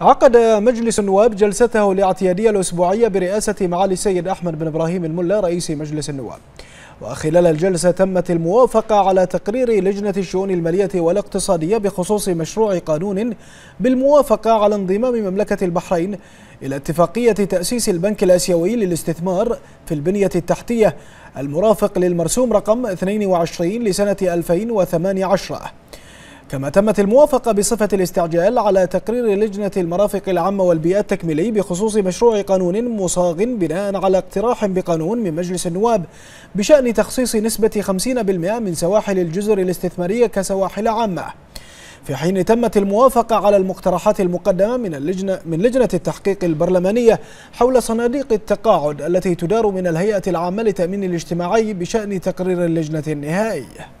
عقد مجلس النواب جلسته الاعتيادية الأسبوعية برئاسة معالي السيد أحمد بن إبراهيم الملا رئيس مجلس النواب وخلال الجلسة تمت الموافقة على تقرير لجنة الشؤون المالية والاقتصادية بخصوص مشروع قانون بالموافقة على انضمام مملكة البحرين إلى اتفاقية تأسيس البنك الآسيوي للاستثمار في البنية التحتية المرافق للمرسوم رقم 22 لسنة 2018 كما تمت الموافقة بصفة الاستعجال على تقرير لجنة المرافق العامة والبيئة التكميلي بخصوص مشروع قانون مصاغ بناء على اقتراح بقانون من مجلس النواب بشأن تخصيص نسبة 50% من سواحل الجزر الاستثمارية كسواحل عامة في حين تمت الموافقة على المقترحات المقدمة من اللجنة من لجنة التحقيق البرلمانية حول صناديق التقاعد التي تدار من الهيئة العامة للتأمين الاجتماعي بشأن تقرير اللجنة النهائي